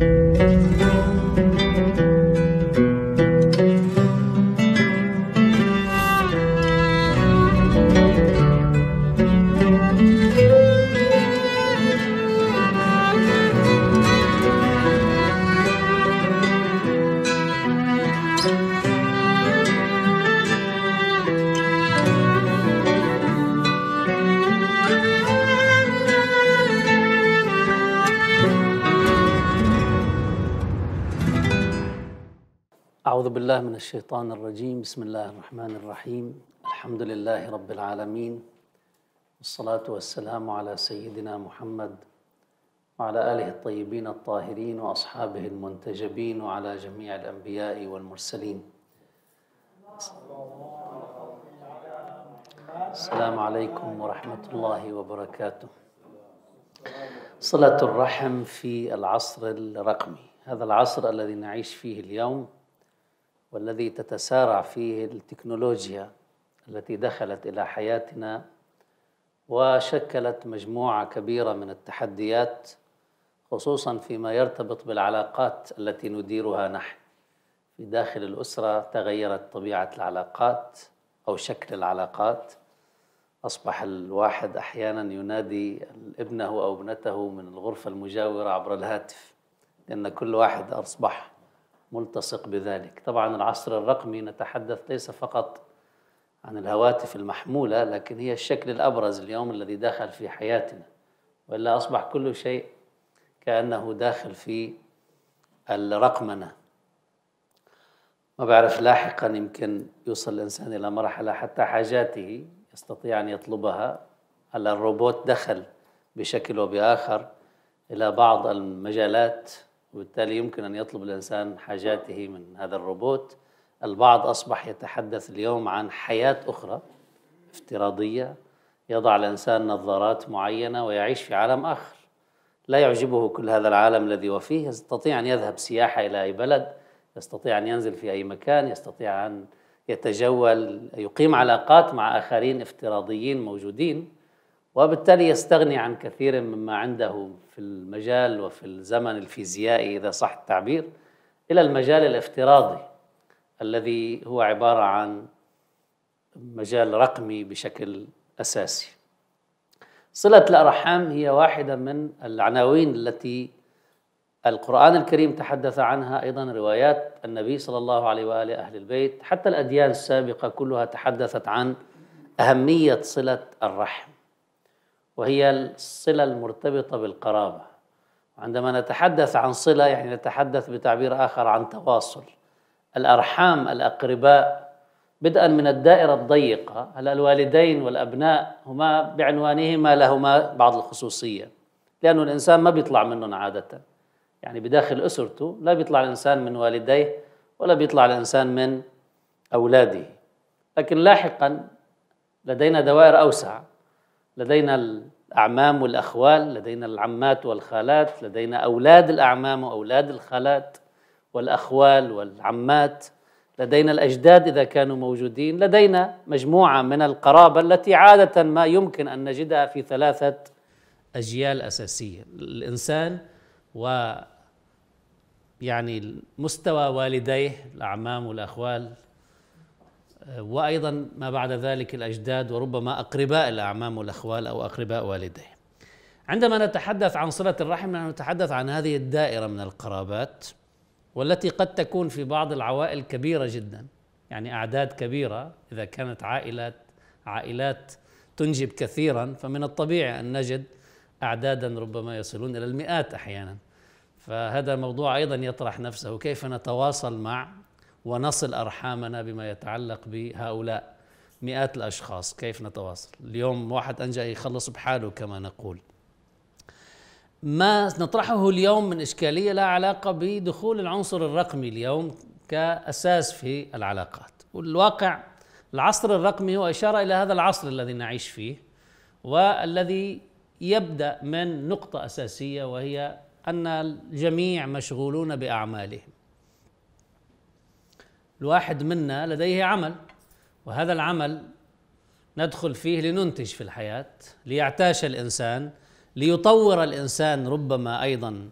嗯。من الشيطان الرجيم بسم الله الرحمن الرحيم الحمد لله رب العالمين والصلاة والسلام على سيدنا محمد وعلى آله الطيبين الطاهرين وأصحابه المنتجبين وعلى جميع الأنبياء والمرسلين السلام عليكم ورحمة الله وبركاته صلة الرحم في العصر الرقمي هذا العصر الذي نعيش فيه اليوم والذي تتسارع فيه التكنولوجيا التي دخلت الى حياتنا وشكلت مجموعه كبيره من التحديات خصوصا فيما يرتبط بالعلاقات التي نديرها نحن في داخل الاسره تغيرت طبيعه العلاقات او شكل العلاقات اصبح الواحد احيانا ينادي ابنه او ابنته من الغرفه المجاوره عبر الهاتف لان كل واحد اصبح ملتصق بذلك طبعا العصر الرقمي نتحدث ليس فقط عن الهواتف المحمولة لكن هي الشكل الأبرز اليوم الذي دخل في حياتنا وإلا أصبح كل شيء كأنه داخل في الرقمنة ما بعرف لاحقا يمكن يوصل الإنسان إلى مرحلة حتى حاجاته يستطيع أن يطلبها على الروبوت دخل بشكل وبآخر إلى بعض المجالات وبالتالي يمكن أن يطلب الإنسان حاجاته من هذا الروبوت البعض أصبح يتحدث اليوم عن حياة أخرى افتراضية يضع الإنسان نظارات معينة ويعيش في عالم آخر لا يعجبه كل هذا العالم الذي هو فيه يستطيع أن يذهب سياحة إلى أي بلد يستطيع أن ينزل في أي مكان يستطيع أن يتجول يقيم علاقات مع آخرين افتراضيين موجودين وبالتالي يستغني عن كثير مما عنده في المجال وفي الزمن الفيزيائي إذا صح التعبير إلى المجال الافتراضي الذي هو عبارة عن مجال رقمي بشكل أساسي صلة الأرحام هي واحدة من العناوين التي القرآن الكريم تحدث عنها أيضا روايات النبي صلى الله عليه وآله أهل البيت حتى الأديان السابقة كلها تحدثت عن أهمية صلة الرحم وهي الصلة المرتبطة بالقرابة عندما نتحدث عن صلة يعني نتحدث بتعبير آخر عن تواصل الأرحام الأقرباء بدءا من الدائرة الضيقة هلا الوالدين والأبناء هما بعنوانهما لهما بعض الخصوصية لأنه الإنسان ما بيطلع منهم عادة يعني بداخل أسرته لا بيطلع الإنسان من والديه ولا بيطلع الإنسان من أولاده لكن لاحقا لدينا دوائر أوسع لدينا الأعمام والأخوال لدينا العمات والخالات لدينا أولاد الأعمام وأولاد الخالات والأخوال والعمات لدينا الأجداد إذا كانوا موجودين لدينا مجموعة من القرابة التي عادة ما يمكن أن نجدها في ثلاثة أجيال أساسية الإنسان و يعني مستوى والديه الأعمام والأخوال وايضا ما بعد ذلك الاجداد وربما اقرباء الاعمام والاخوال او اقرباء والديهم. عندما نتحدث عن صله الرحم نتحدث عن هذه الدائره من القرابات والتي قد تكون في بعض العوائل كبيره جدا، يعني اعداد كبيره اذا كانت عائلات عائلات تنجب كثيرا فمن الطبيعي ان نجد اعدادا ربما يصلون الى المئات احيانا. فهذا موضوع ايضا يطرح نفسه كيف نتواصل مع ونصل أرحامنا بما يتعلق بهؤلاء مئات الأشخاص كيف نتواصل اليوم واحد أنجأ يخلص بحاله كما نقول ما نطرحه اليوم من إشكالية لا علاقة بدخول العنصر الرقمي اليوم كأساس في العلاقات والواقع العصر الرقمي هو إشارة إلى هذا العصر الذي نعيش فيه والذي يبدأ من نقطة أساسية وهي أن الجميع مشغولون بأعمالهم الواحد منا لديه عمل وهذا العمل ندخل فيه لننتج في الحياه ليعتاش الانسان ليطور الانسان ربما ايضا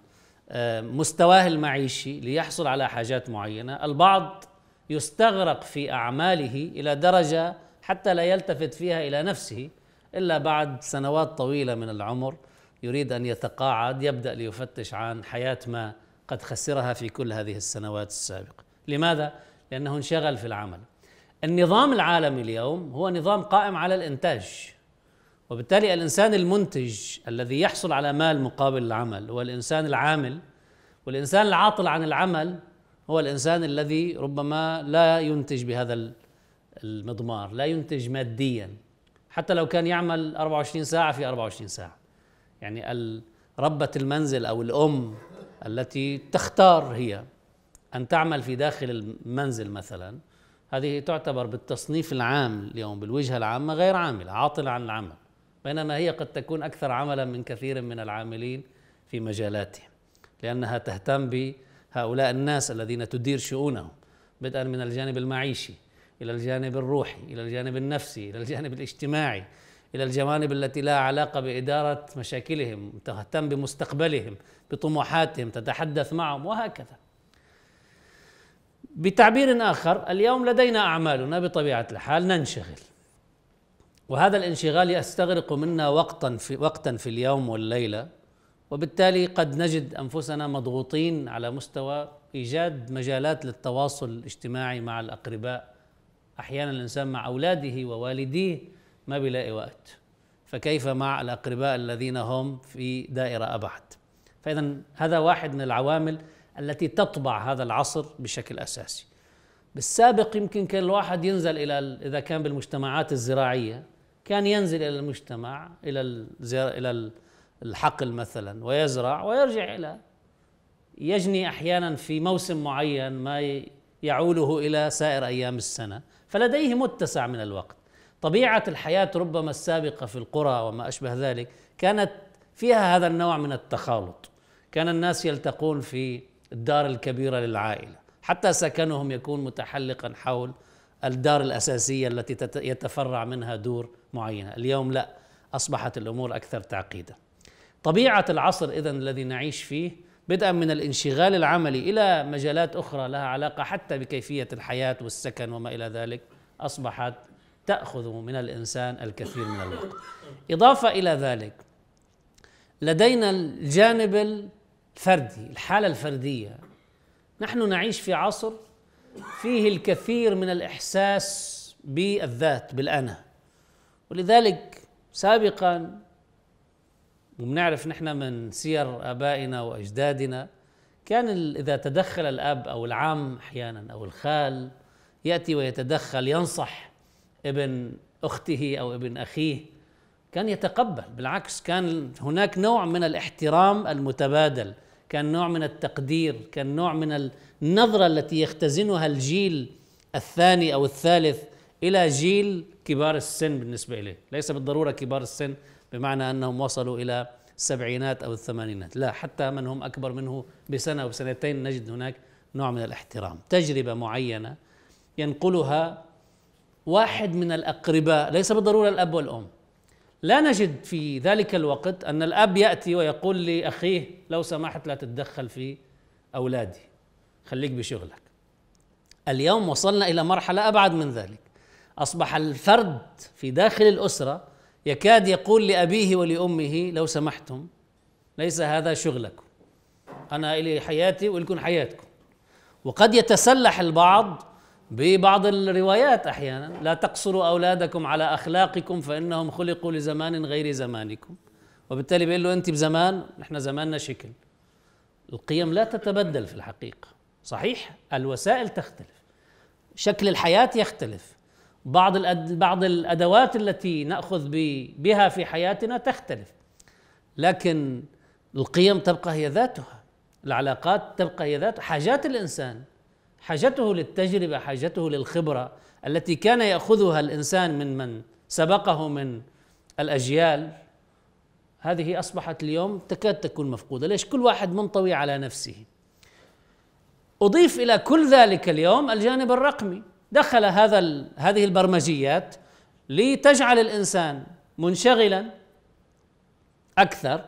آه، مستواه المعيشي ليحصل على حاجات معينه البعض يستغرق في اعماله الى درجه حتى لا يلتفت فيها الى نفسه الا بعد سنوات طويله من العمر يريد ان يتقاعد يبدا ليفتش عن حياه ما قد خسرها في كل هذه السنوات السابقه لماذا لأنه انشغل في العمل النظام العالمي اليوم هو نظام قائم على الإنتاج وبالتالي الإنسان المنتج الذي يحصل على مال مقابل العمل هو الإنسان العامل والإنسان العاطل عن العمل هو الإنسان الذي ربما لا ينتج بهذا المضمار لا ينتج ماديا حتى لو كان يعمل 24 ساعة في 24 ساعة يعني ربة المنزل أو الأم التي تختار هي أن تعمل في داخل المنزل مثلا هذه تعتبر بالتصنيف العام اليوم بالوجهة العامة غير عاملة عاطلة عن العمل بينما هي قد تكون أكثر عملا من كثير من العاملين في مجالاتهم لأنها تهتم بهؤلاء الناس الذين تدير شؤونهم بدءا من الجانب المعيشي إلى الجانب الروحي إلى الجانب النفسي إلى الجانب الاجتماعي إلى الجوانب التي لها علاقة بإدارة مشاكلهم تهتم بمستقبلهم بطموحاتهم تتحدث معهم وهكذا بتعبير آخر اليوم لدينا أعمالنا بطبيعة الحال ننشغل وهذا الانشغال يستغرق منا وقتا في وقتا في اليوم والليله وبالتالي قد نجد انفسنا مضغوطين على مستوى ايجاد مجالات للتواصل الاجتماعي مع الاقرباء احيانا الانسان مع اولاده ووالديه ما بيلاقي وقت فكيف مع الاقرباء الذين هم في دائره ابعد فاذا هذا واحد من العوامل التي تطبع هذا العصر بشكل اساسي. بالسابق يمكن كان الواحد ينزل الى اذا كان بالمجتمعات الزراعيه كان ينزل الى المجتمع الى الى الحقل مثلا ويزرع ويرجع الى يجني احيانا في موسم معين ما يعوله الى سائر ايام السنه، فلديه متسع من الوقت. طبيعه الحياه ربما السابقه في القرى وما اشبه ذلك كانت فيها هذا النوع من التخالط. كان الناس يلتقون في الدار الكبيرة للعائلة حتى سكنهم يكون متحلقا حول الدار الأساسية التي يتفرع منها دور معينة اليوم لا أصبحت الأمور أكثر تعقيدا طبيعة العصر إذا الذي نعيش فيه بدءا من الانشغال العملي إلى مجالات أخرى لها علاقة حتى بكيفية الحياة والسكن وما إلى ذلك أصبحت تأخذ من الإنسان الكثير من الوقت إضافة إلى ذلك لدينا الجانب الفردي الحالة الفردية نحن نعيش في عصر فيه الكثير من الإحساس بالذات بالأنا ولذلك سابقا وبنعرف نحن من سير آبائنا وأجدادنا كان إذا تدخل الأب أو العم أحيانا أو الخال يأتي ويتدخل ينصح ابن أخته أو ابن أخيه كان يتقبل بالعكس كان هناك نوع من الاحترام المتبادل كان نوع من التقدير كان نوع من النظره التي يختزنها الجيل الثاني او الثالث الى جيل كبار السن بالنسبه اليه ليس بالضروره كبار السن بمعنى انهم وصلوا الى السبعينات او الثمانينات لا حتى من هم اكبر منه بسنه او سنتين نجد هناك نوع من الاحترام تجربه معينه ينقلها واحد من الاقرباء ليس بالضروره الاب والام لا نجد في ذلك الوقت ان الاب ياتي ويقول لاخيه لو سمحت لا تتدخل في اولادي خليك بشغلك اليوم وصلنا الى مرحله ابعد من ذلك اصبح الفرد في داخل الاسره يكاد يقول لابيه ولامه لو سمحتم ليس هذا شغلكم انا الي حياتي ولكم حياتكم وقد يتسلح البعض ببعض الروايات احيانا لا تقصروا اولادكم على اخلاقكم فانهم خلقوا لزمان غير زمانكم وبالتالي بيقول له انت بزمان احنا زماننا شكل القيم لا تتبدل في الحقيقه صحيح الوسائل تختلف شكل الحياه يختلف بعض بعض الادوات التي ناخذ بها في حياتنا تختلف لكن القيم تبقى هي ذاتها العلاقات تبقى هي ذاتها حاجات الانسان حاجته للتجربه حاجته للخبره التي كان ياخذها الانسان من من سبقه من الاجيال هذه اصبحت اليوم تكاد تكون مفقوده ليش كل واحد منطوي على نفسه اضيف الى كل ذلك اليوم الجانب الرقمي دخل هذا هذه البرمجيات لتجعل الانسان منشغلا اكثر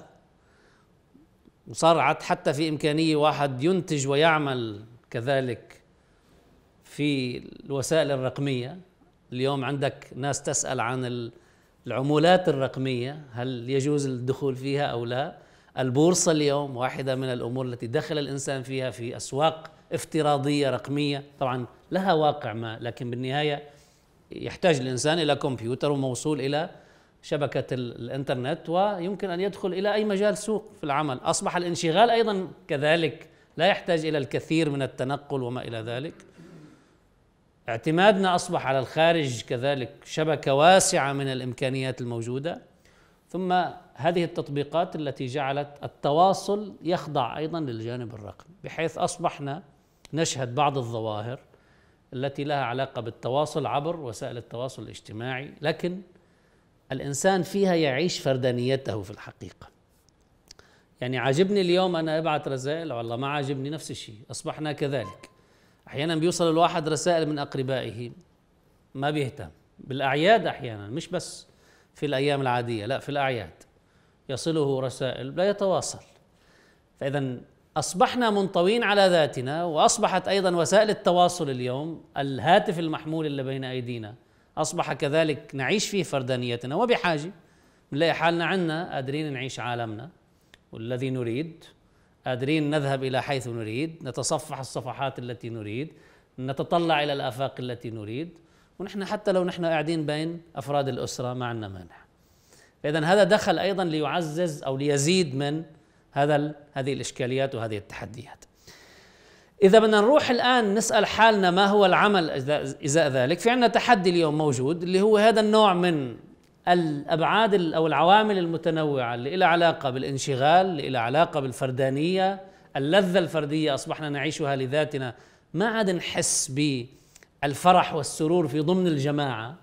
وصارت حتى في امكانيه واحد ينتج ويعمل كذلك في الوسائل الرقمية اليوم عندك ناس تسأل عن العمولات الرقمية هل يجوز الدخول فيها أو لا البورصة اليوم واحدة من الأمور التي دخل الإنسان فيها في أسواق افتراضية رقمية طبعا لها واقع ما لكن بالنهاية يحتاج الإنسان إلى كمبيوتر وموصول إلى شبكة الإنترنت ويمكن أن يدخل إلى أي مجال سوق في العمل أصبح الانشغال أيضا كذلك لا يحتاج إلى الكثير من التنقل وما إلى ذلك اعتمادنا اصبح على الخارج كذلك شبكه واسعه من الامكانيات الموجوده ثم هذه التطبيقات التي جعلت التواصل يخضع ايضا للجانب الرقمي بحيث اصبحنا نشهد بعض الظواهر التي لها علاقه بالتواصل عبر وسائل التواصل الاجتماعي لكن الانسان فيها يعيش فردانيته في الحقيقه يعني عاجبني اليوم انا ابعت رسائل والله ما عاجبني نفس الشيء اصبحنا كذلك احيانا بيوصل الواحد رسائل من اقربائه ما بيهتم بالاعياد احيانا مش بس في الايام العاديه لا في الاعياد يصله رسائل لا يتواصل فاذا اصبحنا منطوين على ذاتنا واصبحت ايضا وسائل التواصل اليوم الهاتف المحمول اللي بين ايدينا اصبح كذلك نعيش فيه فردانيتنا وبحاجه نلاقي حالنا عندنا قادرين نعيش عالمنا والذي نريد قادرين نذهب الى حيث نريد نتصفح الصفحات التي نريد نتطلع الى الافاق التي نريد ونحن حتى لو نحن قاعدين بين افراد الاسره ما عندنا مانع فاذا هذا دخل ايضا ليعزز او ليزيد من هذا هذه الاشكاليات وهذه التحديات إذا بدنا نروح الآن نسأل حالنا ما هو العمل إزاء ذلك في عندنا تحدي اليوم موجود اللي هو هذا النوع من الابعاد او العوامل المتنوعه اللي لها علاقه بالانشغال، اللي لها علاقه بالفردانيه، اللذه الفرديه اصبحنا نعيشها لذاتنا، ما عاد نحس بالفرح والسرور في ضمن الجماعه.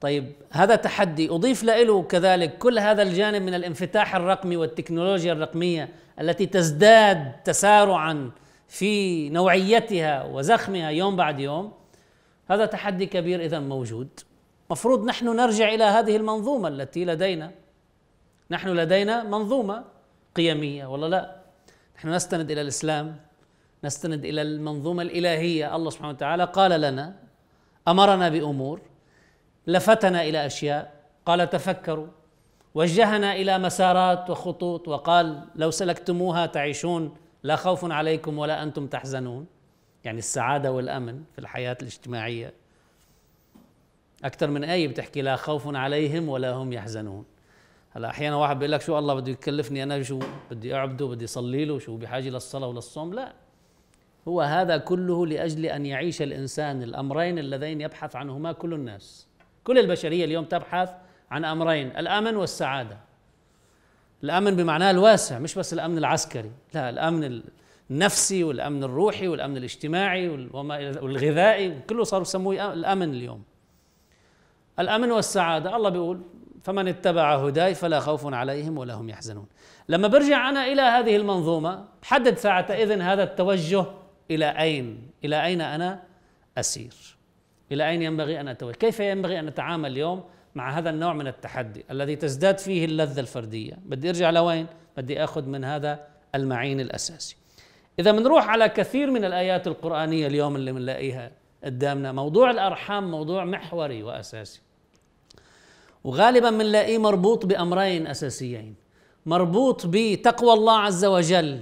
طيب هذا تحدي اضيف له كذلك كل هذا الجانب من الانفتاح الرقمي والتكنولوجيا الرقميه التي تزداد تسارعا في نوعيتها وزخمها يوم بعد يوم هذا تحدي كبير اذا موجود مفروض نحن نرجع إلى هذه المنظومة التي لدينا نحن لدينا منظومة قيمية ولا لا نحن نستند إلى الإسلام نستند إلى المنظومة الإلهية الله سبحانه وتعالى قال لنا أمرنا بأمور لفتنا إلى أشياء قال تفكروا وجهنا إلى مسارات وخطوط وقال لو سلكتموها تعيشون لا خوف عليكم ولا أنتم تحزنون يعني السعادة والأمن في الحياة الاجتماعية اكثر من ايه بتحكي لا خوف عليهم ولا هم يحزنون هلا احيانا واحد بيقول لك شو الله بده يكلفني انا شو بدي اعبده بدي اصلي له شو بحاجه للصلاه وللصوم لا هو هذا كله لاجل ان يعيش الانسان الامرين اللذين يبحث عنهما كل الناس كل البشريه اليوم تبحث عن امرين الامن والسعاده الامن بمعناه الواسع مش بس الامن العسكري لا الامن النفسي والامن الروحي والامن الاجتماعي والغذائي كله صاروا يسموه الامن اليوم الأمن والسعادة الله بيقول فمن اتبع هداي فلا خوف عليهم ولا هم يحزنون لما برجع أنا إلى هذه المنظومة ساعه ساعتئذ هذا التوجه إلى أين إلى أين أنا أسير إلى أين ينبغي أن أتوجه كيف ينبغي أن أتعامل اليوم مع هذا النوع من التحدي الذي تزداد فيه اللذة الفردية بدي أرجع لوين بدي أخذ من هذا المعين الأساسي إذا بنروح على كثير من الآيات القرآنية اليوم اللي بنلاقيها قدامنا موضوع الأرحام موضوع محوري وأساسي وغالبا بنلاقيه مربوط بامرين اساسيين مربوط بتقوى الله عز وجل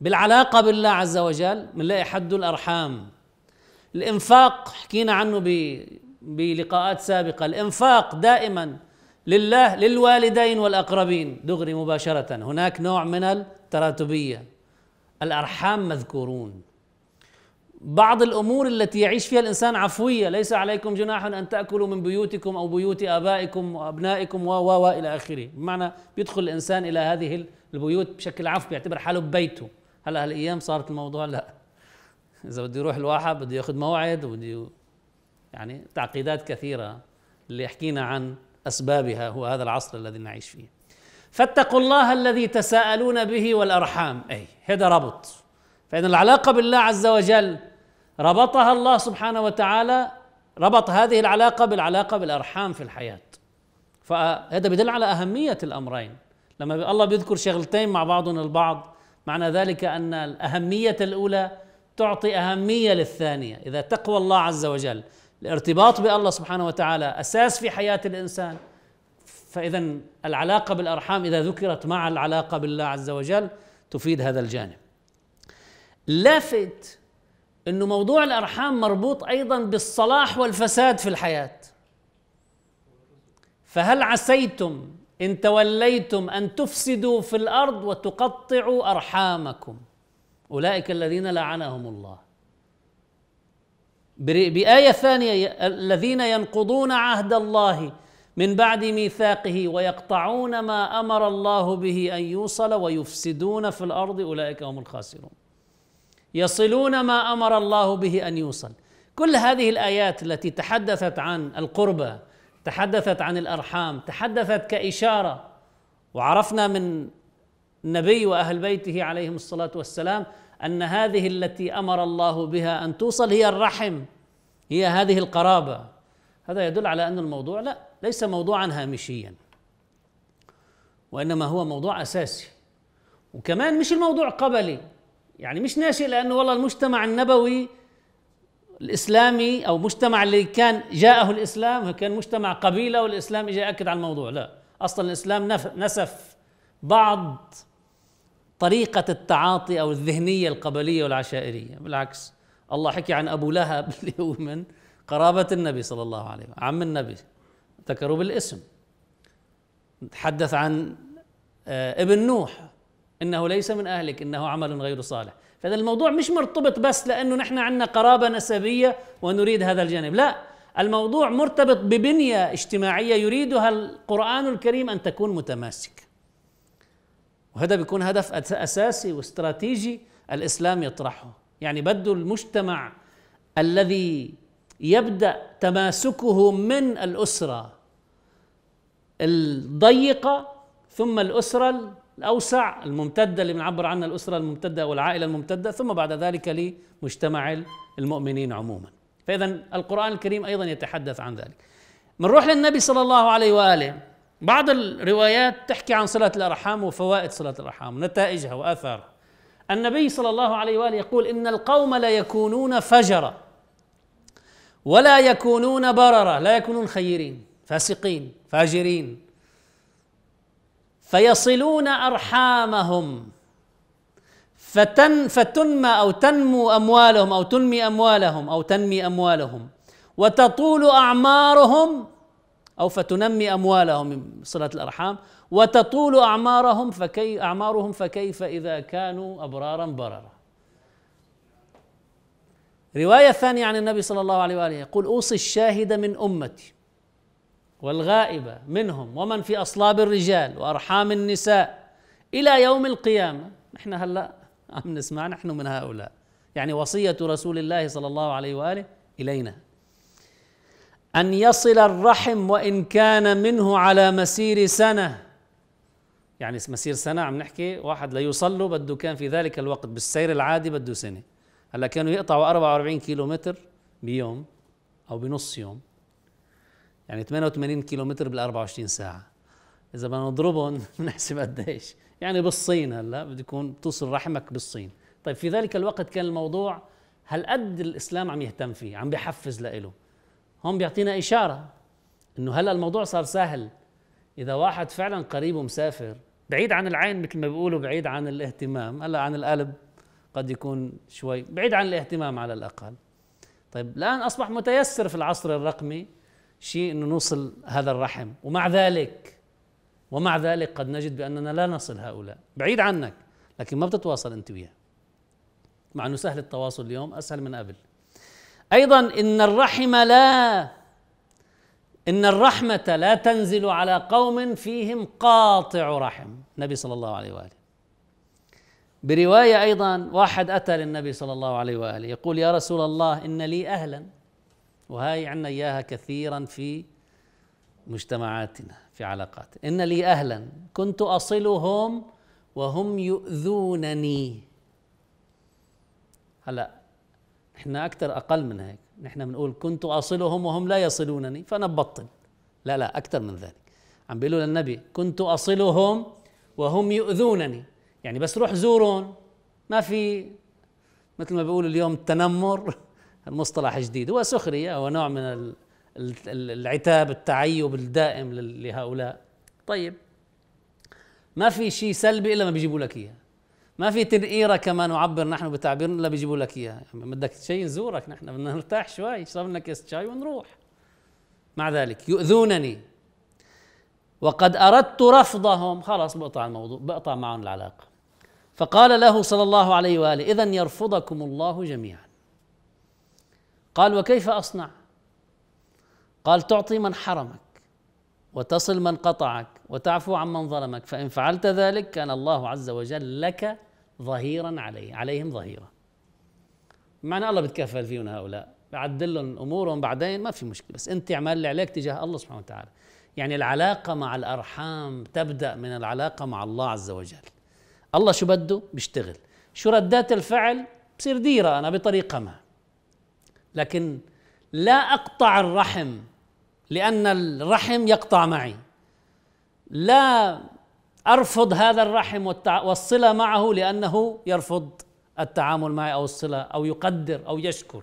بالعلاقه بالله عز وجل بنلاقي حد الارحام الانفاق حكينا عنه بلقاءات سابقه الانفاق دائما لله للوالدين والاقربين دغري مباشره هناك نوع من التراتبيه الارحام مذكورون بعض الامور التي يعيش فيها الانسان عفويه ليس عليكم جناح ان تاكلوا من بيوتكم او بيوت ابائكم وابنائكم و و الى اخره بمعنى بيدخل الانسان الى هذه البيوت بشكل عفو بيعتبر حاله ببيته هلا هالايام صارت الموضوع لا اذا بده يروح الواحد بده ياخذ موعد وبده يعني تعقيدات كثيره اللي حكينا عن اسبابها هو هذا العصر الذي نعيش فيه فاتقوا الله الذي تساءلون به والارحام اي هذا ربط فإن العلاقة بالله عز وجل ربطها الله سبحانه وتعالى ربط هذه العلاقة بالعلاقة بالأرحام في الحياة فهذا بدل على أهمية الأمرين لما الله بيذكر شغلتين مع بعضهم البعض معنى ذلك أن الأهمية الأولى تعطي أهمية للثانية إذا تقوى الله عز وجل الارتباط بالله سبحانه وتعالى أساس في حياة الإنسان فإذا العلاقة بالأرحام إذا ذكرت مع العلاقة بالله عز وجل تفيد هذا الجانب لافت انه موضوع الارحام مربوط ايضا بالصلاح والفساد في الحياه فهل عسيتم ان توليتم ان تفسدوا في الارض وتقطعوا ارحامكم اولئك الذين لعنهم الله بايه ثانيه الذين ينقضون عهد الله من بعد ميثاقه ويقطعون ما امر الله به ان يوصل ويفسدون في الارض اولئك هم الخاسرون يصلون ما امر الله به ان يوصل كل هذه الايات التي تحدثت عن القربى تحدثت عن الارحام تحدثت كاشاره وعرفنا من النبي واهل بيته عليهم الصلاه والسلام ان هذه التي امر الله بها ان توصل هي الرحم هي هذه القرابه هذا يدل على ان الموضوع لا ليس موضوعا هامشيا وانما هو موضوع اساسي وكمان مش الموضوع قبلي يعني مش ناشئ لانه والله المجتمع النبوي الاسلامي او المجتمع اللي كان جاءه الاسلام كان مجتمع قبيله والاسلام اجى ياكد على الموضوع لا اصلا الاسلام نسف بعض طريقه التعاطي او الذهنيه القبليه والعشائريه بالعكس الله حكي عن ابو لهب اللي هو من قرابه النبي صلى الله عليه وسلم عم النبي ذكروا بالاسم تحدث عن آه، ابن نوح انه ليس من اهلك انه عمل غير صالح فاذا الموضوع مش مرتبط بس لانه نحن عندنا قرابه نسبيه ونريد هذا الجانب لا الموضوع مرتبط ببنيه اجتماعيه يريدها القران الكريم ان تكون متماسكه وهذا بيكون هدف اساسي واستراتيجي الاسلام يطرحه يعني بده المجتمع الذي يبدا تماسكه من الاسره الضيقه ثم الاسره الأوسع الممتدة اللي بنعبر عنها الأسرة الممتدة أو العائلة الممتدة ثم بعد ذلك لمجتمع المؤمنين عموما فإذا القرآن الكريم أيضا يتحدث عن ذلك بنروح للنبي صلى الله عليه وآله بعض الروايات تحكي عن صلة الأرحام وفوائد صلة الأرحام نتائجها وآثارها النبي صلى الله عليه وآله يقول إن القوم لا يكونون فجرا ولا يكونون بررا لا يكونون خيرين فاسقين فاجرين فيصلون ارحامهم فتن فتنمى او تنمو اموالهم او تنمي اموالهم او تنمي اموالهم وتطول اعمارهم او فتنمي اموالهم صله الارحام وتطول اعمارهم فكي اعمارهم فكيف اذا كانوا ابرارا بررا روايه ثانيه عن النبي صلى الله عليه واله يقول اوصي الشاهد من امتي والغائبة منهم ومن في أصلاب الرجال وأرحام النساء إلى يوم القيامة نحن هلأ عم نسمع نحن من هؤلاء يعني وصية رسول الله صلى الله عليه وآله إلينا أن يصل الرحم وإن كان منه على مسير سنة يعني مسير سنة عم نحكي واحد لا يصلوا بده كان في ذلك الوقت بالسير العادي بده سنة هلا كانوا يقطعوا 44 كيلو متر بيوم أو بنص يوم يعني 88 كيلومتر بال 24 ساعه اذا بدنا نضربهم بنحسب قديش يعني بالصين هلا بده يكون بتوصل رحمك بالصين طيب في ذلك الوقت كان الموضوع هل قد الاسلام عم يهتم فيه عم بحفز لإله هون بيعطينا اشاره انه هلا الموضوع صار سهل اذا واحد فعلا قريب ومسافر بعيد عن العين مثل ما بيقولوا بعيد عن الاهتمام هلا عن القلب قد يكون شوي بعيد عن الاهتمام على الاقل طيب الان اصبح متيسر في العصر الرقمي شيء انه نوصل هذا الرحم ومع ذلك ومع ذلك قد نجد باننا لا نصل هؤلاء بعيد عنك لكن ما بتتواصل انت وياه مع انه سهل التواصل اليوم اسهل من قبل ايضا ان الرحم لا ان الرحمه لا تنزل على قوم فيهم قاطع رحم النبي صلى الله عليه واله بروايه ايضا واحد اتى للنبي صلى الله عليه واله يقول يا رسول الله ان لي اهلا وهاي عنا إياها كثيرا في مجتمعاتنا في علاقات إن لي أهلا كنت أصلهم وهم يؤذونني هلا نحن أكثر أقل من هيك نحن بنقول كنت أصلهم وهم لا يصلونني فأنا ببطل لا لا أكثر من ذلك عم بيقولوا للنبي كنت أصلهم وهم يؤذونني يعني بس روح زورهم ما في مثل ما بيقولوا اليوم التنمر المصطلح جديد هو سخرية هو نوع من العتاب التعيب الدائم لهؤلاء طيب ما في شيء سلبي إلا ما بيجيبوا لك إياه ما في تنقيرة كما نعبر نحن بتعبيرنا إلا بيجيبوا لك إياه يعني بدك شيء نزورك نحن بدنا نرتاح شوي لنا كيس شاي ونروح مع ذلك يؤذونني وقد أردت رفضهم خلاص بقطع الموضوع بقطع معهم العلاقة فقال له صلى الله عليه وآله إذا يرفضكم الله جميعا قال وكيف اصنع قال تعطي من حرمك وتصل من قطعك وتعفو عن من ظلمك فان فعلت ذلك كان الله عز وجل لك ظهيرا عليه عليهم ظهيرا معنى الله بتكفل فيهم هؤلاء بعدل لهم امورهم بعدين ما في مشكله بس انت اعمل اللي عليك تجاه الله سبحانه وتعالى يعني العلاقه مع الارحام تبدا من العلاقه مع الله عز وجل الله شو بده بيشتغل شو ردات الفعل بصير ديره انا بطريقه ما لكن لا اقطع الرحم لان الرحم يقطع معي لا ارفض هذا الرحم والصله معه لانه يرفض التعامل معي او الصله او يقدر او يشكر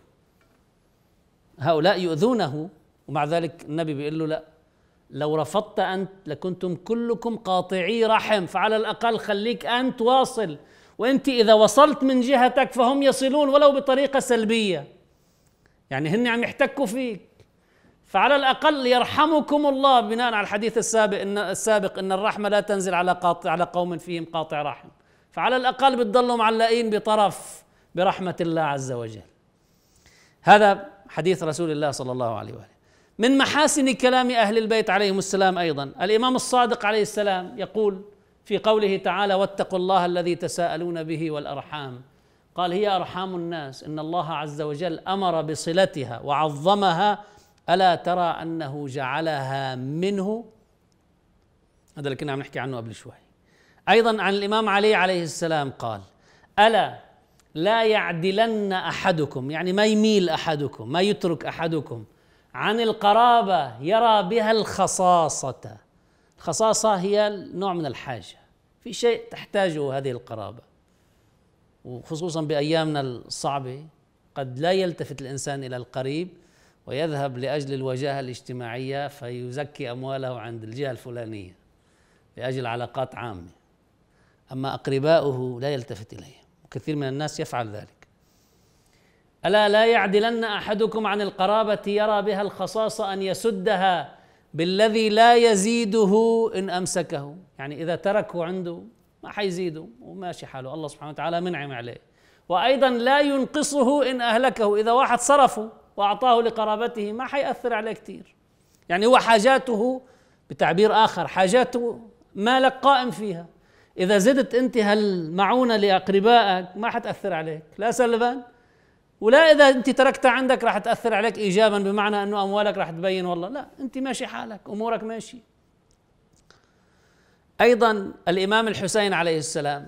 هؤلاء يؤذونه ومع ذلك النبي بيقول له لا لو رفضت انت لكنتم كلكم قاطعي رحم فعلى الاقل خليك انت واصل وانت اذا وصلت من جهتك فهم يصلون ولو بطريقه سلبيه يعني هن عم يحتكوا فيك فعلى الأقل يرحمكم الله بناء على الحديث السابق إن السابق إن الرحمة لا تنزل على قاطع على قوم فيهم قاطع رحم فعلى الأقل بتضلوا معلقين بطرف برحمة الله عز وجل هذا حديث رسول الله صلى الله عليه وآله من محاسن كلام أهل البيت عليهم السلام أيضا الإمام الصادق عليه السلام يقول في قوله تعالى واتقوا الله الذي تساءلون به والأرحام قال هي ارحام الناس ان الله عز وجل امر بصلتها وعظمها الا ترى انه جعلها منه هذا اللي كنا عم نحكي عنه قبل شوي ايضا عن الامام علي عليه السلام قال الا لا يعدلن احدكم يعني ما يميل احدكم ما يترك احدكم عن القرابه يرى بها الخصاصه الخصاصه هي نوع من الحاجه في شيء تحتاجه هذه القرابه وخصوصا بايامنا الصعبه قد لا يلتفت الانسان الى القريب ويذهب لاجل الوجاهه الاجتماعيه فيزكي امواله عند الجهه الفلانيه لاجل علاقات عامه اما اقرباؤه لا يلتفت اليهم وكثير من الناس يفعل ذلك الا لا يعدلن احدكم عن القرابه يرى بها الخصاص ان يسدها بالذي لا يزيده ان امسكه يعني اذا تركه عنده ما حيزيده وماشي حاله الله سبحانه وتعالى منعم عليه وأيضا لا ينقصه إن أهلكه إذا واحد صرفه وأعطاه لقرابته ما حيأثر عليه كثير يعني هو حاجاته بتعبير آخر حاجاته مالك قائم فيها إذا زدت أنت هالمعونة لأقربائك ما حتأثر عليك لا سلبا ولا إذا أنت تركتها عندك راح تأثر عليك إيجابا بمعنى أنه أموالك راح تبين والله لا أنت ماشي حالك أمورك ماشي ايضا الامام الحسين عليه السلام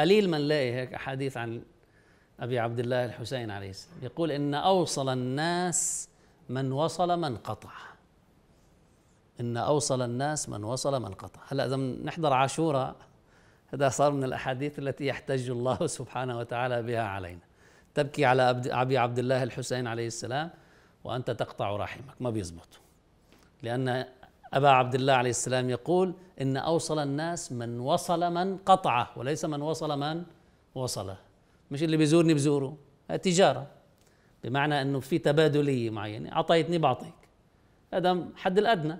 قليل من نلاقي هيك احاديث عن ابي عبد الله الحسين عليه السلام يقول ان اوصل الناس من وصل من قطع ان اوصل الناس من وصل من قطع هلا اذا نحضر عاشوراء هذا صار من الاحاديث التي يحتج الله سبحانه وتعالى بها علينا تبكي على ابي عبد الله الحسين عليه السلام وانت تقطع رحمك ما بيزبط لان أبا عبد الله عليه السلام يقول إن أوصل الناس من وصل من قطعه وليس من وصل من وصله مش اللي بيزورني بزوره تجارة بمعنى أنه في تبادلية معينة أعطيتني بعطيك هذا حد الأدنى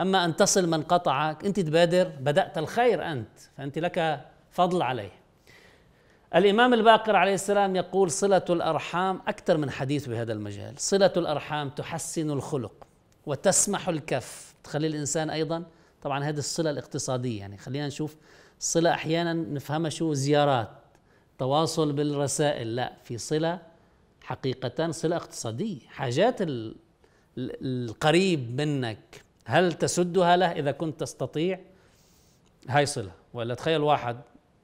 أما أن تصل من قطعك أنت تبادر بدأت الخير أنت فأنت لك فضل عليه الإمام الباقر عليه السلام يقول صلة الأرحام أكثر من حديث بهذا المجال صلة الأرحام تحسن الخلق وتسمح الكف تخلي الإنسان أيضا طبعا هذه الصلة الاقتصادية يعني خلينا نشوف الصلة أحيانا نفهمها شو زيارات تواصل بالرسائل لا في صلة حقيقة صلة اقتصادية حاجات القريب منك هل تسدها له إذا كنت تستطيع هاي صلة ولا تخيل واحد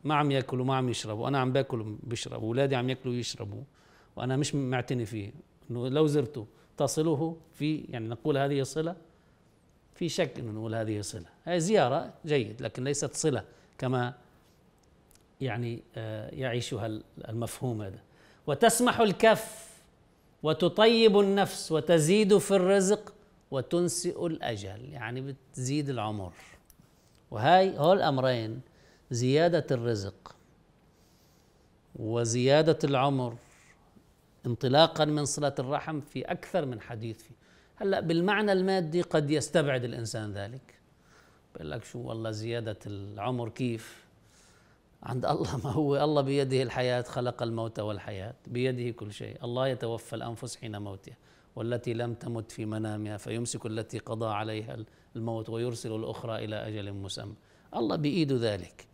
ما عم ياكل وما عم يشرب وانا عم باكل وبشرب واولادي عم ياكلوا ويشربوا وانا مش معتني فيه انه لو زرته تصله في يعني نقول هذه صلة في شك أن نقول هذه صلة هي زيارة جيد لكن ليست صلة كما يعني آه، يعيشها المفهوم هذا وتسمح الكف وتطيب النفس وتزيد في الرزق وتنسئ الأجل يعني بتزيد العمر وهي هول أمرين زيادة الرزق وزيادة العمر انطلاقا من صلة الرحم في أكثر من حديث فيه هلا بالمعنى المادي قد يستبعد الإنسان ذلك بقول لك شو والله زيادة العمر كيف عند الله ما هو الله بيده الحياة خلق الموت والحياة بيده كل شيء الله يتوفى الأنفس حين موتها والتي لم تمت في منامها فيمسك التي قضى عليها الموت ويرسل الأخرى إلى أجل مسمى الله بإيده ذلك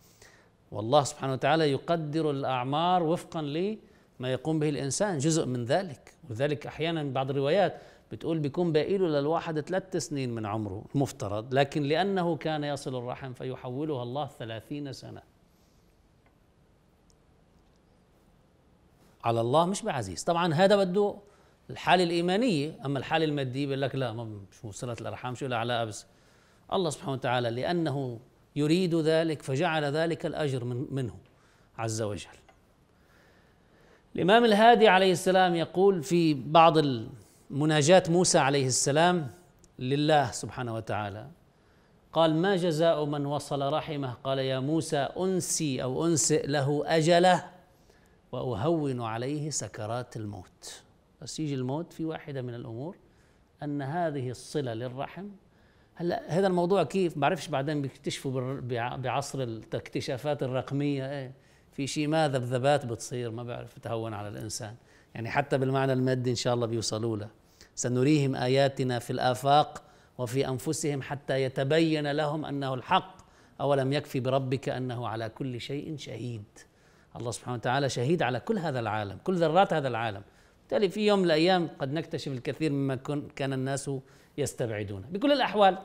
والله سبحانه وتعالى يقدر الأعمار وفقا لي ما يقوم به الإنسان جزء من ذلك ولذلك أحيانا بعض الروايات بتقول بيكون له للواحد ثلاث سنين من عمره المفترض لكن لأنه كان يصل الرحم فيحولها الله ثلاثين سنة على الله مش بعزيز طبعا هذا بده الحالة الإيمانية أما الحالة المادية بيقول لك لا ما شو صلة الأرحام شو لها علاقة بس الله سبحانه وتعالى لأنه يريد ذلك فجعل ذلك الأجر من منه عز وجل الإمام الهادي عليه السلام يقول في بعض مناجات موسى عليه السلام لله سبحانه وتعالى قال ما جزاء من وصل رحمه قال يا موسى أنسي أو أنسئ له أجله وأهون عليه سكرات الموت بس يجي الموت في واحدة من الأمور أن هذه الصلة للرحم هلا هذا الموضوع كيف بعرفش بعدين بيكتشفوا بعصر الاكتشافات الرقمية إيه في شيء ما ذبذبات بتصير ما بعرف تهون على الانسان يعني حتى بالمعنى المادي ان شاء الله بيوصلوا له سنريهم اياتنا في الافاق وفي انفسهم حتى يتبين لهم انه الحق اولم يكفي بربك انه على كل شيء شهيد الله سبحانه وتعالى شهيد على كل هذا العالم كل ذرات هذا العالم بالتالي في يوم من الايام قد نكتشف الكثير مما كان الناس يستبعدونه بكل الاحوال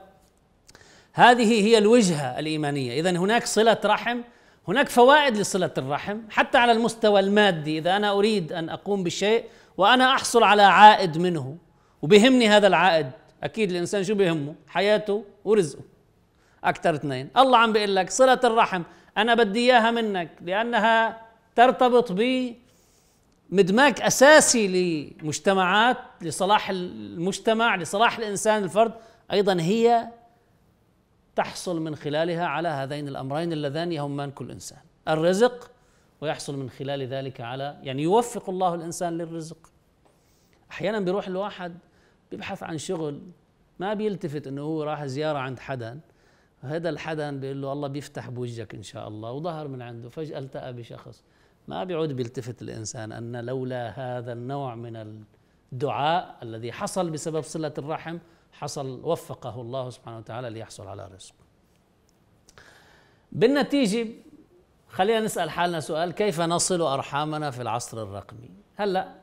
هذه هي الوجهه الايمانيه اذا هناك صله رحم هناك فوائد لصلة الرحم حتى على المستوى المادي إذا أنا أريد أن أقوم بشيء وأنا أحصل على عائد منه وبهمني هذا العائد أكيد الإنسان شو بهمه حياته ورزقه أكثر اثنين الله عم بيقول لك صلة الرحم أنا بدي إياها منك لأنها ترتبط ب مدماك أساسي لمجتمعات لصلاح المجتمع لصلاح الإنسان الفرد أيضا هي تحصل من خلالها على هذين الامرين اللذان يهمان كل انسان الرزق ويحصل من خلال ذلك على يعني يوفق الله الانسان للرزق احيانا بيروح الواحد بيبحث عن شغل ما بيلتفت انه هو راح زياره عند حدا هذا الحدن بيقول له الله بيفتح بوجهك ان شاء الله وظهر من عنده فجاه التقى بشخص ما بيعود بيلتفت الانسان ان لولا هذا النوع من الدعاء الذي حصل بسبب صله الرحم حصل وفقه الله سبحانه وتعالى ليحصل على رزق بالنتيجة خلينا نسأل حالنا سؤال كيف نصل أرحامنا في العصر الرقمي هلأ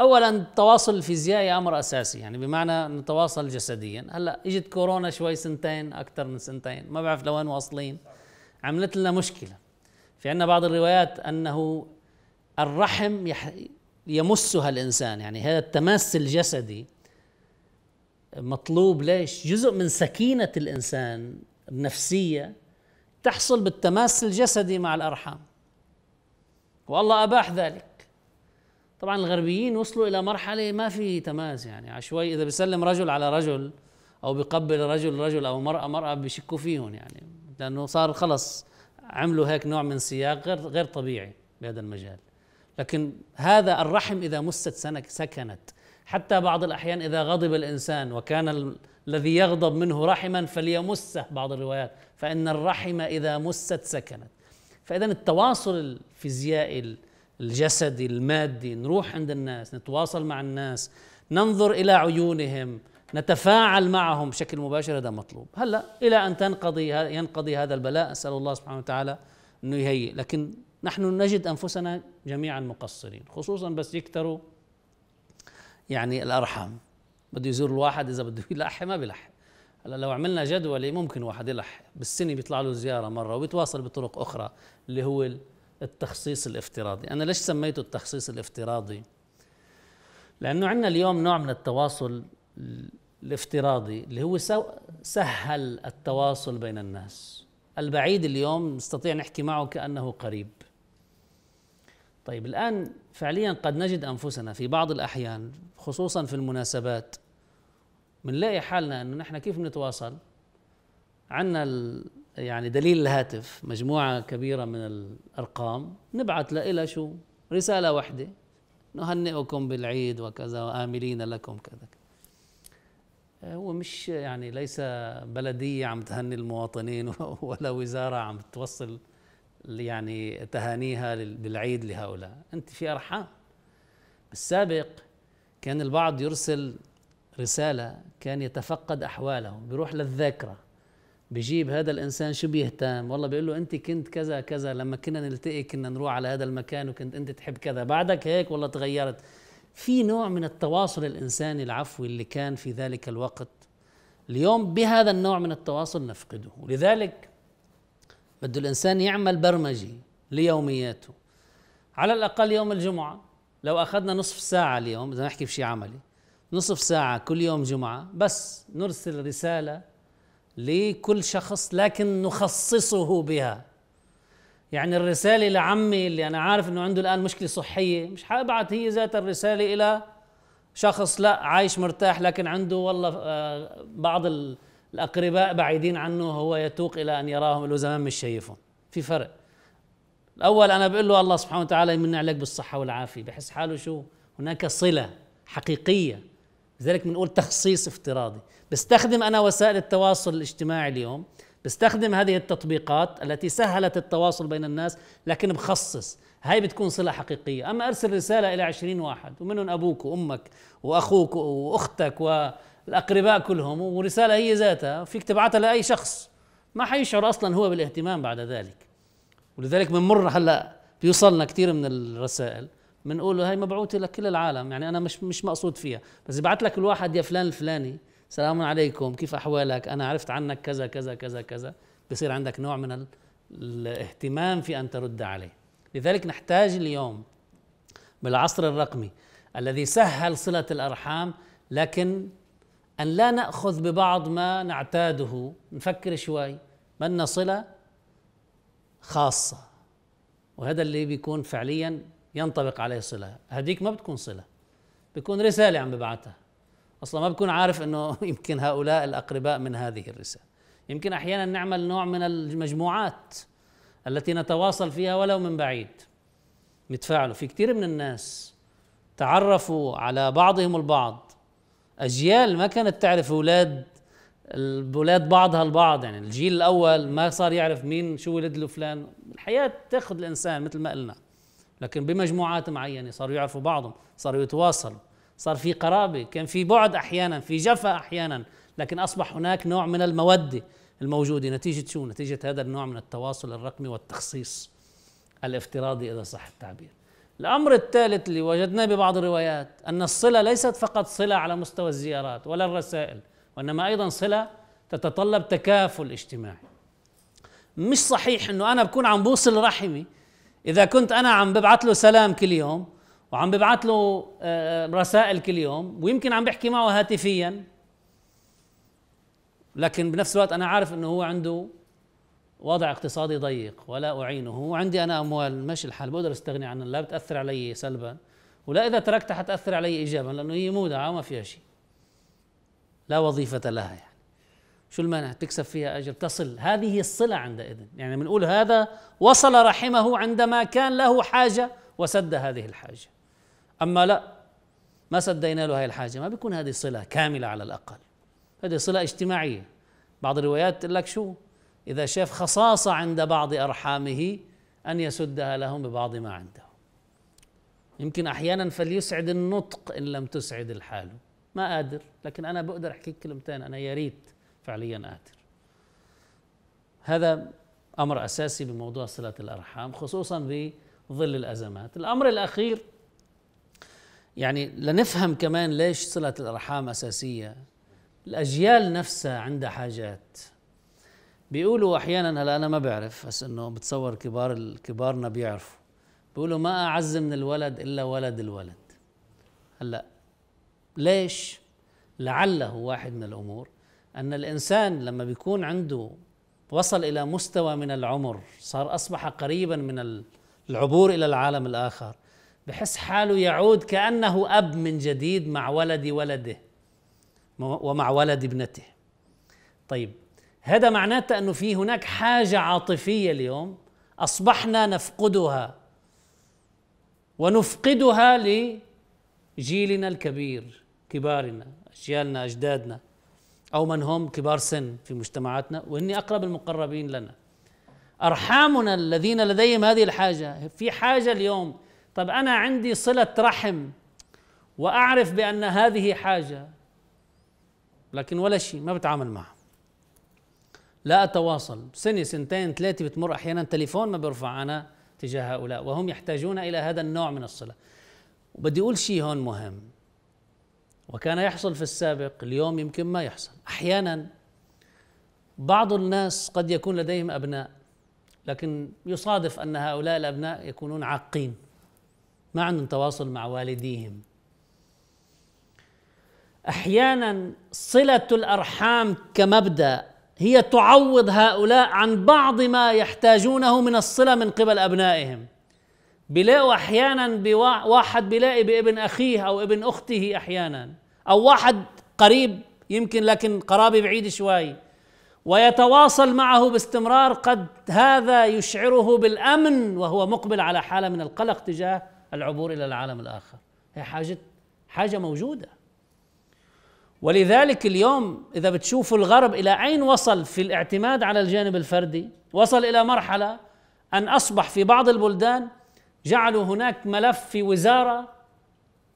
اولا التواصل الفيزيائي امر اساسي يعني بمعنى نتواصل جسديا هلا اجت كورونا شوي سنتين اكثر من سنتين ما بعرف لوين واصلين عملت لنا مشكله في عندنا بعض الروايات انه الرحم يح يمسها الانسان يعني هذا التماس الجسدي مطلوب ليش جزء من سكينة الإنسان النفسية تحصل بالتماس الجسدي مع الأرحام والله أباح ذلك طبعا الغربيين وصلوا إلى مرحلة ما في تماس يعني عشوائي إذا بيسلم رجل على رجل أو بيقبل رجل رجل أو مرأة مرأة بيشكوا فيهم يعني لأنه صار خلص عملوا هيك نوع من سياق غير غير طبيعي بهذا المجال لكن هذا الرحم إذا مست سكنت حتى بعض الأحيان إذا غضب الإنسان وكان الذي يغضب منه رحما فليمسه بعض الروايات فإن الرحم إذا مست سكنت فإذا التواصل الفيزيائي الجسدي المادي نروح عند الناس نتواصل مع الناس ننظر إلى عيونهم نتفاعل معهم بشكل مباشر هذا مطلوب هلا إلى أن تنقضي ينقضي هذا البلاء أسأل الله سبحانه وتعالى أنه يهيئ لكن نحن نجد أنفسنا جميعا مقصرين خصوصا بس يكتروا يعني الارحام بده يزور الواحد اذا بده يلحي ما بيلحي هلا لو عملنا جدولي ممكن واحد يلحي بالسنه بيطلع له زياره مره وبيتواصل بطرق اخرى اللي هو التخصيص الافتراضي انا ليش سميته التخصيص الافتراضي لانه عندنا اليوم نوع من التواصل الافتراضي اللي هو سهل التواصل بين الناس البعيد اليوم نستطيع نحكي معه كانه قريب طيب الآن فعليا قد نجد أنفسنا في بعض الأحيان خصوصا في المناسبات بنلاقي حالنا أنه نحن كيف نتواصل عندنا يعني دليل الهاتف مجموعة كبيرة من الأرقام نبعث لها شو رسالة واحدة نهنئكم بالعيد وكذا وآملين لكم كذا آه، هو مش يعني ليس بلدية عم تهني المواطنين ولا وزارة عم توصل يعني تهانيها بالعيد لهؤلاء أنت في أرحام بالسابق كان البعض يرسل رسالة كان يتفقد أحواله بيروح للذاكرة بجيب هذا الانسان شو بيهتم والله بيقول له انت كنت كذا كذا لما كنا نلتقي كنا نروح على هذا المكان وكنت انت تحب كذا بعدك هيك والله تغيرت في نوع من التواصل الانساني العفوي اللي كان في ذلك الوقت اليوم بهذا النوع من التواصل نفقده ولذلك بده الإنسان يعمل برمجي ليومياته على الأقل يوم الجمعة لو أخذنا نصف ساعة اليوم اذا نحكي بشيء عملي نصف ساعة كل يوم جمعة بس نرسل رسالة لكل شخص لكن نخصصه بها يعني الرسالة لعمي اللي أنا عارف أنه عنده الآن مشكلة صحية مش حابعت هي ذات الرسالة إلى شخص لا عايش مرتاح لكن عنده والله آه، بعض الأقرباء بعيدين عنه هو يتوق إلى أن يراهم له زمان مش شايفهم في فرق الأول أنا بقول له الله سبحانه وتعالى يمن عليك بالصحة والعافية بحس حاله شو هناك صلة حقيقية لذلك بنقول تخصيص افتراضي بستخدم أنا وسائل التواصل الاجتماعي اليوم بستخدم هذه التطبيقات التي سهلت التواصل بين الناس لكن بخصص هاي بتكون صلة حقيقية أما أرسل رسالة إلى عشرين واحد ومنهم أبوك وأمك وأخوك وأختك و الأقرباء كلهم ورسالة هي ذاتها فيك تبعتها لأي شخص ما حيشعر أصلا هو بالاهتمام بعد ذلك ولذلك بنمر هلا بيوصلنا كثير من الرسائل بنقول له هاي مبعوثه لكل العالم يعني انا مش مش مقصود فيها بس يبعث لك الواحد يا فلان الفلاني السلام عليكم كيف احوالك انا عرفت عنك كذا كذا كذا كذا بصير عندك نوع من الاهتمام في ان ترد عليه لذلك نحتاج اليوم بالعصر الرقمي الذي سهل صله الارحام لكن أن لا نأخذ ببعض ما نعتاده نفكر شوي من صلة خاصة وهذا اللي بيكون فعليا ينطبق عليه صلة هديك ما بتكون صلة بيكون رسالة عم ببعثها أصلا ما بكون عارف أنه يمكن هؤلاء الأقرباء من هذه الرسالة يمكن أحيانا نعمل نوع من المجموعات التي نتواصل فيها ولو من بعيد نتفاعلوا في كثير من الناس تعرفوا على بعضهم البعض اجيال ما كانت تعرف اولاد اولاد بعضها البعض يعني الجيل الاول ما صار يعرف مين شو ولد له فلان الحياه تاخذ الانسان مثل ما قلنا لكن بمجموعات معينه صاروا يعرفوا بعضهم صاروا يتواصلوا صار في قرابه كان في بعد احيانا في جفا احيانا لكن اصبح هناك نوع من الموده الموجوده نتيجه شو نتيجه هذا النوع من التواصل الرقمي والتخصيص الافتراضي اذا صح التعبير الأمر الثالث اللي وجدناه ببعض الروايات أن الصلة ليست فقط صلة على مستوى الزيارات ولا الرسائل وإنما أيضا صلة تتطلب تكافل اجتماعي مش صحيح أنه أنا بكون عم بوصل رحمي إذا كنت أنا عم ببعث له سلام كل يوم وعم ببعث له آه، آه، رسائل كل يوم ويمكن عم بحكي معه هاتفيا لكن بنفس الوقت أنا عارف أنه هو عنده وضع اقتصادي ضيق ولا أعينه وعندي أنا أموال ماشي الحال بقدر أستغني عنها لا بتأثر علي سلبا ولا إذا تركتها حتأثر علي إيجابا لأنه هي مودعة وما آه، فيها شيء لا وظيفة لها يعني شو المانع تكسب فيها أجر تصل هذه الصلة عندئذ يعني بنقول هذا وصل رحمه عندما كان له حاجة وسد هذه الحاجة أما لا ما سدينا له هذه الحاجة ما بيكون هذه صلة كاملة على الأقل هذه صلة اجتماعية بعض الروايات تقول لك شو إذا شاف خصاصة عند بعض أرحامه أن يسدها لهم ببعض ما عنده يمكن أحيانا فليسعد النطق إن لم تسعد الحال ما قادر لكن أنا بقدر أحكي كلمتين أنا يا ريت فعليا قادر هذا أمر أساسي بموضوع صلة الأرحام خصوصا بظل الأزمات الأمر الأخير يعني لنفهم كمان ليش صلة الأرحام أساسية الأجيال نفسها عندها حاجات بيقولوا احيانا هلا انا ما بعرف بس انه بتصور كبار كبارنا بيعرفوا بيقولوا ما اعز من الولد الا ولد الولد هلا ليش لعله واحد من الامور ان الانسان لما بيكون عنده وصل الى مستوى من العمر صار اصبح قريبا من العبور الى العالم الاخر بحس حاله يعود كانه اب من جديد مع ولد ولده ومع ولد ابنته طيب هذا معناته انه في هناك حاجه عاطفيه اليوم اصبحنا نفقدها ونفقدها لجيلنا الكبير كبارنا اجيالنا اجدادنا او من هم كبار سن في مجتمعاتنا واني اقرب المقربين لنا ارحامنا الذين لديهم هذه الحاجه في حاجه اليوم طب انا عندي صله رحم واعرف بان هذه حاجه لكن ولا شيء ما بتعامل معها لا أتواصل سنة سنتين ثلاثة بتمر أحيانا تليفون ما بيرفع انا تجاه هؤلاء وهم يحتاجون إلى هذا النوع من الصلة وبدي أقول شيء هون مهم وكان يحصل في السابق اليوم يمكن ما يحصل أحيانا بعض الناس قد يكون لديهم أبناء لكن يصادف أن هؤلاء الأبناء يكونون عاقين ما عندهم تواصل مع والديهم احيانا صله الارحام كمبدا هي تعوض هؤلاء عن بعض ما يحتاجونه من الصلة من قبل أبنائهم بيلاقوا أحيانا واحد بيلاقي بابن أخيه أو ابن أخته أحيانا أو واحد قريب يمكن لكن قرابي بعيد شوي ويتواصل معه باستمرار قد هذا يشعره بالامن وهو مقبل على حاله من القلق تجاه العبور الى العالم الاخر هي حاجه حاجه موجوده ولذلك اليوم اذا بتشوفوا الغرب الى اين وصل في الاعتماد على الجانب الفردي وصل الى مرحله ان اصبح في بعض البلدان جعلوا هناك ملف في وزاره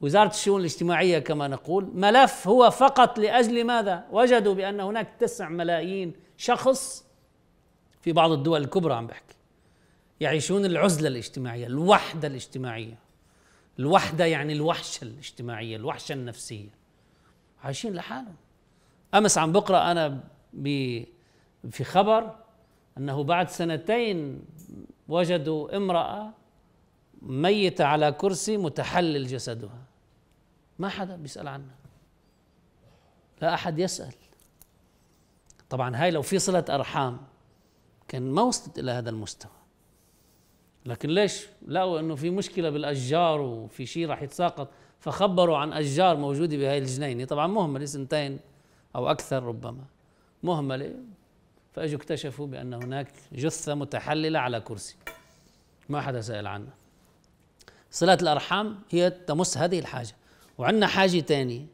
وزاره الشؤون الاجتماعيه كما نقول ملف هو فقط لاجل ماذا وجدوا بان هناك 9 ملايين شخص في بعض الدول الكبرى عم بحكي يعيشون العزله الاجتماعيه الوحده الاجتماعيه الوحده يعني الوحشه الاجتماعيه الوحشه النفسيه عايشين لحالهم امس عم بقرا انا في خبر انه بعد سنتين وجدوا امراه ميته على كرسي متحلل جسدها ما حدا بيسال عنها لا احد يسال طبعا هاي لو في صله ارحام كان ما وصلت الى هذا المستوى لكن ليش لقوا انه في مشكله بالاشجار وفي شيء راح يتساقط فخبروا عن أشجار موجودة بهاي الجنينة طبعا مهملة سنتين أو أكثر ربما مهملة فاجوا اكتشفوا بأن هناك جثة متحللة على كرسي ما حدا سأل عنها صلة الأرحام هي تمس هذه الحاجة وعندنا حاجة ثانية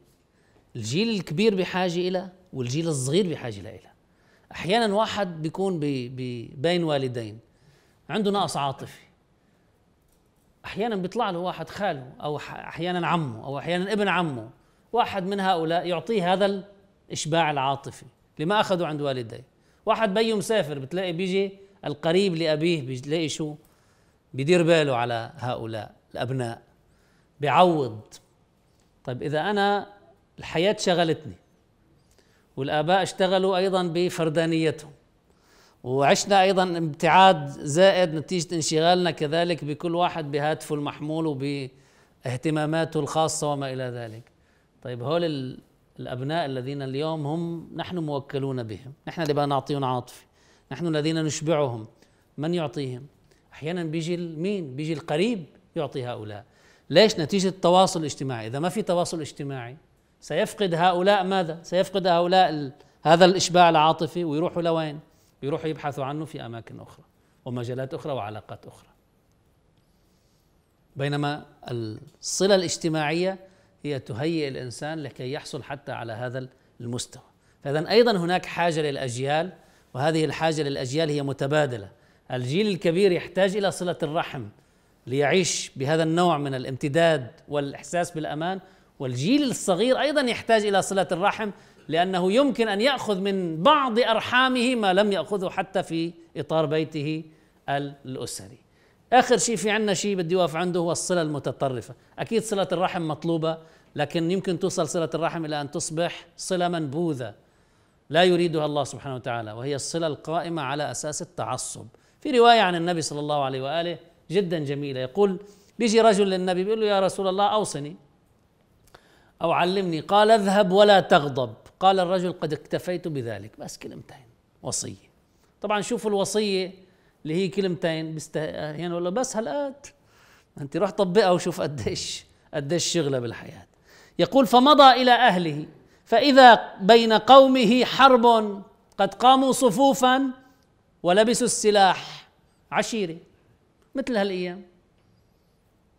الجيل الكبير بحاجة إلى والجيل الصغير بحاجة إلى أحيانا واحد بيكون بي بي بين والدين عنده نقص عاطفي احيانا بيطلع له واحد خاله او احيانا عمه او احيانا ابن عمه واحد من هؤلاء يعطيه هذا الاشباع العاطفي لما اخذه عند والديه واحد بيه مسافر بتلاقي بيجي القريب لابيه بتلاقي شو بيدير باله على هؤلاء الابناء بيعوض طيب اذا انا الحياه شغلتني والاباء اشتغلوا ايضا بفردانيتهم وعشنا ايضا ابتعاد زائد نتيجه انشغالنا كذلك بكل واحد بهاتفه المحمول وباهتماماته الخاصه وما الى ذلك. طيب هول الابناء الذين اليوم هم نحن موكلون بهم، نحن اللي بدنا نعطيهم عاطفه، نحن الذين نشبعهم، من يعطيهم؟ احيانا بيجي مين؟ بيجي القريب يعطي هؤلاء. ليش؟ نتيجه التواصل الاجتماعي، اذا ما في تواصل اجتماعي سيفقد هؤلاء ماذا؟ سيفقد هؤلاء هذا الاشباع العاطفي ويروحوا لوين؟ يروحوا يبحثوا عنه في أماكن أخرى ومجالات أخرى وعلاقات أخرى بينما الصلة الاجتماعية هي تهيئ الإنسان لكي يحصل حتى على هذا المستوى فإذا أيضا هناك حاجة للأجيال وهذه الحاجة للأجيال هي متبادلة الجيل الكبير يحتاج إلى صلة الرحم ليعيش بهذا النوع من الامتداد والإحساس بالأمان والجيل الصغير أيضا يحتاج إلى صلة الرحم لأنه يمكن أن يأخذ من بعض أرحامه ما لم يأخذه حتى في إطار بيته الأسري آخر شيء في عندنا شيء بدي أوقف عنده هو الصلة المتطرفة أكيد صلة الرحم مطلوبة لكن يمكن توصل صلة الرحم إلى أن تصبح صلة منبوذة لا يريدها الله سبحانه وتعالى وهي الصلة القائمة على أساس التعصب في رواية عن النبي صلى الله عليه وآله جدا جميلة يقول بيجي رجل للنبي بيقول له يا رسول الله أوصني أو علمني قال اذهب ولا تغضب قال الرجل قد اكتفيت بذلك بس كلمتين وصية طبعا شوفوا الوصية اللي هي كلمتين بسته... يعني ولا بس هالقد أنت روح طبقها وشوف قديش قديش شغلة بالحياة يقول فمضى إلى أهله فإذا بين قومه حرب قد قاموا صفوفا ولبسوا السلاح عشيرة مثل هالأيام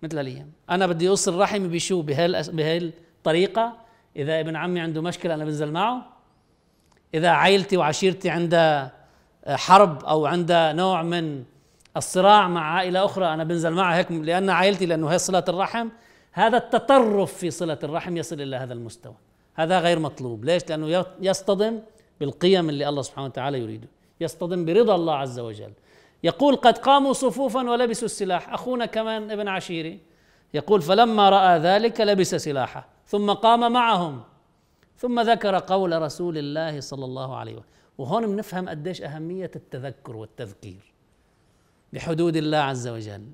مثل هالأيام أنا بدي أوصل رحمي بشو بهال بهال طريقه اذا ابن عمي عنده مشكله انا بنزل معه اذا عائلتي وعشيرتي عندها آه، حرب او عندها نوع من الصراع مع عائله اخرى انا بنزل معها هيك لان عائلتي لانه هي صله الرحم هذا التطرف في صله الرحم يصل الى هذا المستوى هذا غير مطلوب ليش لانه يصطدم بالقيم اللي الله سبحانه وتعالى يريده يصطدم برضا الله عز وجل يقول قد قاموا صفوفا ولبسوا السلاح اخونا كمان ابن عشيري يقول فلما راى ذلك لبس سلاحه ثم قام معهم ثم ذكر قول رسول الله صلى الله عليه وسلم وهون بنفهم قديش أهمية التذكر والتذكير بحدود الله عز وجل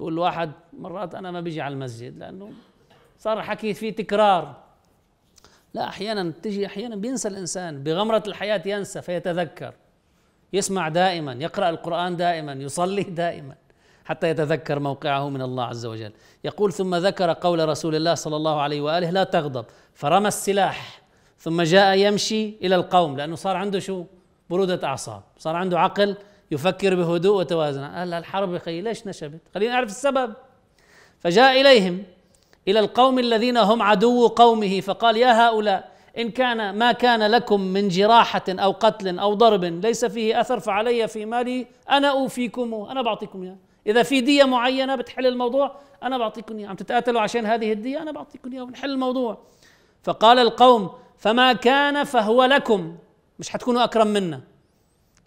بقول الواحد مرات أنا ما بيجي على المسجد لأنه صار حكي فيه تكرار لا أحيانا تجي أحيانا بينسى الإنسان بغمرة الحياة ينسى فيتذكر يسمع دائما يقرأ القرآن دائما يصلي دائما حتى يتذكر موقعه من الله عز وجل يقول ثم ذكر قول رسول الله صلى الله عليه واله لا تغضب فرمى السلاح ثم جاء يمشي الى القوم لانه صار عنده شو بروده اعصاب صار عنده عقل يفكر بهدوء وتوازن قال الحرب اخي ليش نشبت خلينا نعرف السبب فجاء اليهم الى القوم الذين هم عدو قومه فقال يا هؤلاء ان كان ما كان لكم من جراحه او قتل او ضرب ليس فيه اثر فعلي في مالي انا اوفيكم انا بعطيكم اياه اذا في ديه معينه بتحل الموضوع انا بعطيكم اياها عم تتقاتلوا عشان هذه الديه انا بعطيكم اياها ونحل الموضوع فقال القوم فما كان فهو لكم مش حتكونوا اكرم منا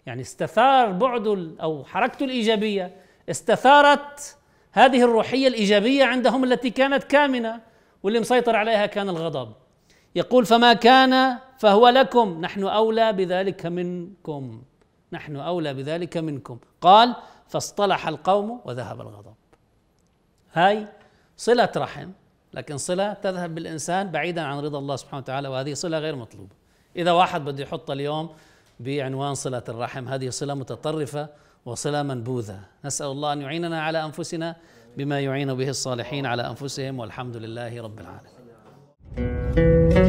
يعني استثار بعد او حركته الايجابيه استثارت هذه الروحيه الايجابيه عندهم التي كانت كامنه واللي مسيطر عليها كان الغضب يقول فما كان فهو لكم نحن اولى بذلك منكم نحن اولى بذلك منكم قال فاصطلح القوم وذهب الغضب هاي صلة رحم لكن صلة تذهب بالإنسان بعيدا عن رضا الله سبحانه وتعالى وهذه صلة غير مطلوبة إذا واحد بده يحط اليوم بعنوان صلة الرحم هذه صلة متطرفة وصلة منبوذة نسأل الله أن يعيننا على أنفسنا بما يعين به الصالحين على أنفسهم والحمد لله رب العالمين